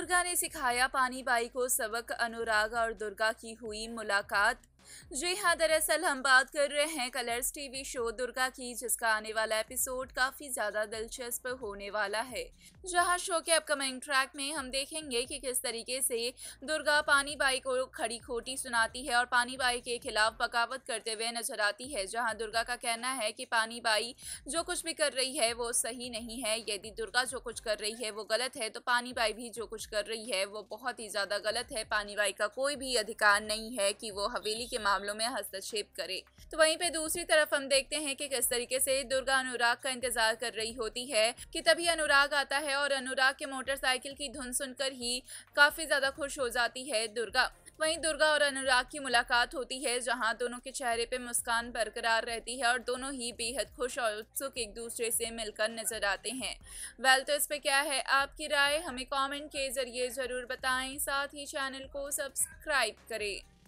दुर्गा ने सिखाया पानी बाई को सबक अनुराग और दुर्गा की हुई मुलाकात जी हाँ दरअसल हम बात कर रहे हैं कलर्स टीवी शो दुर्गा की जिसका आने वाला एपिसोड काफी ज्यादा दिलचस्प होने वाला है जहां शो के अपकमिंग ट्रैक में हम देखेंगे कि किस तरीके से दुर्गा पानी बाई को खड़ी खोटी सुनाती है और पानी बाई के खिलाफ बगावत करते हुए नजर आती है जहाँ दुर्गा का कहना है कि पानी बाई जो कुछ भी कर रही है वो सही नहीं है यदि दुर्गा जो कुछ कर रही है वो गलत है तो पानी बाई भी जो कुछ कर रही है वो बहुत ही ज्यादा गलत है पानी बाई का कोई भी अधिकार नहीं है कि वो हवेली के मामलों में हस्तक्षेप करे तो वहीं पे दूसरी तरफ हम देखते हैं कि किस तरीके से दुर्गा अनुराग का इंतजार कर रही होती है कि तभी अनुराग आता है और अनुराग के मोटरसाइकिल की धुन सुनकर ही काफी ज्यादा खुश हो जाती है दुर्गा वहीं दुर्गा और अनुराग की मुलाकात होती है जहां दोनों के चेहरे पे मुस्कान बरकरार रहती है और दोनों ही बेहद खुश और उत्सुक एक दूसरे से मिलकर नजर आते हैं वेल तो इस पे क्या है आपकी राय हमें कमेंट के जरिए ज़रूर बताएं साथ ही चैनल को सब्सक्राइब करें